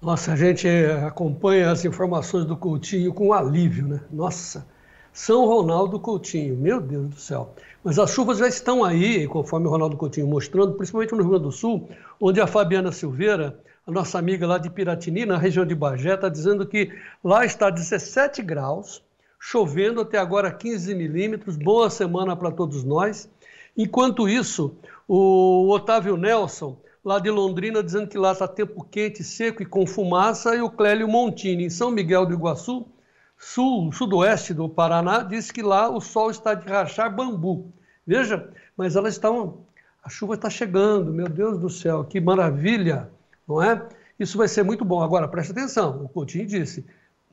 Nossa, a gente acompanha as informações do Coutinho com alívio, né? Nossa, São Ronaldo Coutinho, meu Deus do céu. Mas as chuvas já estão aí, conforme o Ronaldo Coutinho mostrando, principalmente no Rio Grande do Sul, onde a Fabiana Silveira, a nossa amiga lá de Piratini, na região de Bagé, está dizendo que lá está 17 graus, chovendo até agora 15 milímetros. Boa semana para todos nós. Enquanto isso, o Otávio Nelson lá de Londrina, dizendo que lá está tempo quente, seco e com fumaça, e o Clélio Montini, em São Miguel do Iguaçu, sul, sudoeste do Paraná, diz que lá o sol está de rachar bambu. Veja, mas elas estão. A chuva está chegando, meu Deus do céu, que maravilha, não é? Isso vai ser muito bom. Agora, preste atenção, o Coutinho disse,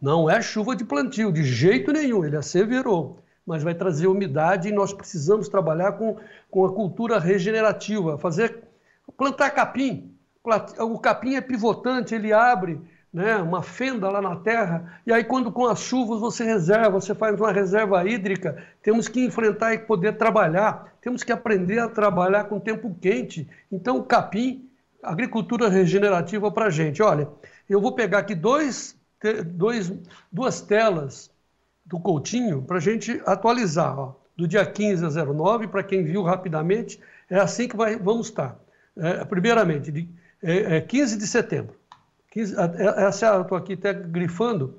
não é chuva de plantio, de jeito nenhum, ele asseverou, mas vai trazer umidade e nós precisamos trabalhar com, com a cultura regenerativa, fazer plantar capim. O capim é pivotante, ele abre né, uma fenda lá na terra, e aí quando com as chuvas você reserva, você faz uma reserva hídrica, temos que enfrentar e poder trabalhar, temos que aprender a trabalhar com tempo quente. Então o capim, agricultura regenerativa para a gente. Olha, eu vou pegar aqui dois, dois, duas telas do Coutinho para a gente atualizar, ó, do dia 15 a 09, para quem viu rapidamente, é assim que vai, vamos estar é, primeiramente, de, é, 15 é de setembro. 15, é, essa estou aqui até grifando,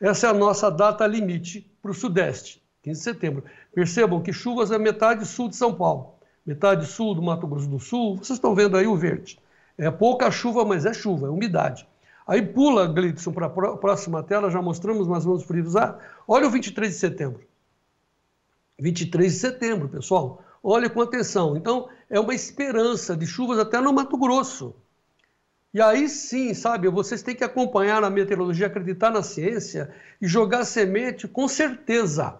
essa é a nossa data limite para o Sudeste, 15 de setembro. Percebam que chuvas é metade sul de São Paulo, metade sul do Mato Grosso do Sul. Vocês estão vendo aí o verde. É pouca chuva, mas é chuva, é umidade. Aí pula, Glidson, para a próxima tela, já mostramos, mas vamos frisar. Olha o 23 de setembro. 23 de setembro, pessoal olhe com atenção. Então, é uma esperança de chuvas até no Mato Grosso. E aí sim, sabe, vocês têm que acompanhar a meteorologia, acreditar na ciência e jogar semente com certeza.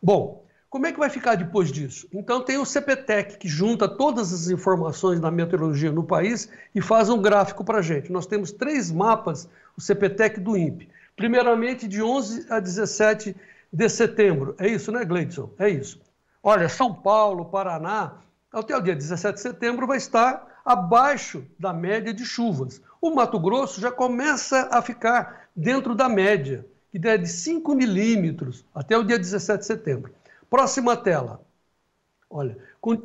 Bom, como é que vai ficar depois disso? Então tem o CPTEC, que junta todas as informações da meteorologia no país e faz um gráfico para a gente. Nós temos três mapas, o CPTEC do INPE. Primeiramente, de 11 a 17 de setembro. É isso, né, Gleidson? É isso. Olha, São Paulo, Paraná, até o dia 17 de setembro vai estar abaixo da média de chuvas. O Mato Grosso já começa a ficar dentro da média, que é de 5 milímetros até o dia 17 de setembro. Próxima tela. Olha, com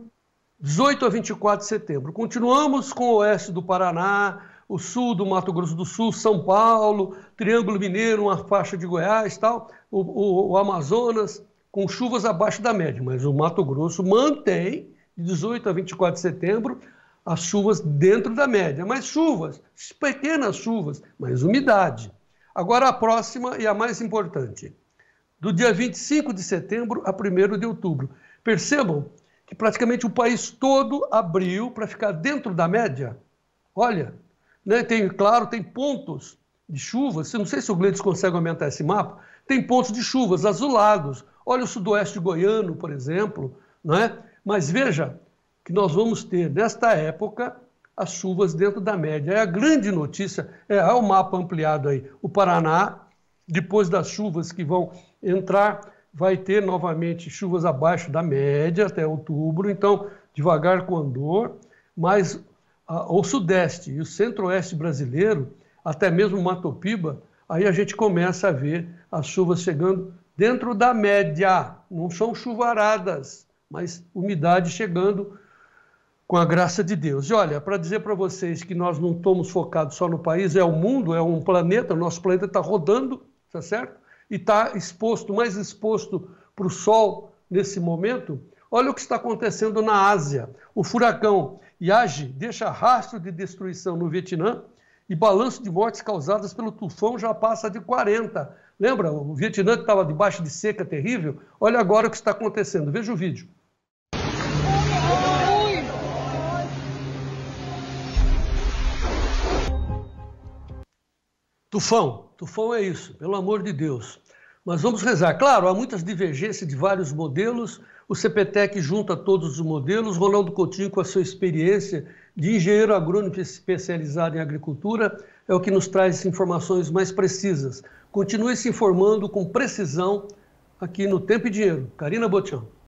18 a 24 de setembro. Continuamos com o oeste do Paraná, o sul do Mato Grosso do Sul, São Paulo, Triângulo Mineiro, uma faixa de Goiás, e tal, o, o, o Amazonas, com chuvas abaixo da média, mas o Mato Grosso mantém, de 18 a 24 de setembro, as chuvas dentro da média. Mas chuvas, pequenas chuvas, mas umidade. Agora a próxima e a mais importante. Do dia 25 de setembro a 1 de outubro. Percebam que praticamente o país todo abriu para ficar dentro da média. Olha, né, tem, claro, tem pontos de chuvas. Não sei se o Gleides consegue aumentar esse mapa. Tem pontos de chuvas azulados Olha o sudoeste goiano, por exemplo, não é? Mas veja que nós vamos ter, nesta época, as chuvas dentro da média. É a grande notícia, é, o mapa ampliado aí. O Paraná, depois das chuvas que vão entrar, vai ter novamente chuvas abaixo da média até outubro, então devagar com andor, mas ah, o sudeste e o centro-oeste brasileiro, até mesmo Matopiba, aí a gente começa a ver as chuvas chegando dentro da média, não são chuvaradas, mas umidade chegando com a graça de Deus. E olha, para dizer para vocês que nós não estamos focados só no país, é o mundo, é um planeta, o nosso planeta está rodando, está certo? E está exposto, mais exposto para o Sol nesse momento. Olha o que está acontecendo na Ásia. O furacão Yagi deixa rastro de destruição no Vietnã e balanço de mortes causadas pelo tufão já passa de 40. Lembra? O Vietnã que estava debaixo de seca terrível. Olha agora o que está acontecendo. Veja o vídeo. Tufão, tufão é isso, pelo amor de Deus. Mas vamos rezar. Claro, há muitas divergências de vários modelos, o CPTEC junta todos os modelos. Ronaldo Coutinho, com a sua experiência de engenheiro agrônomo especializado em agricultura, é o que nos traz informações mais precisas. Continue se informando com precisão aqui no Tempo e Dinheiro. Karina Botião.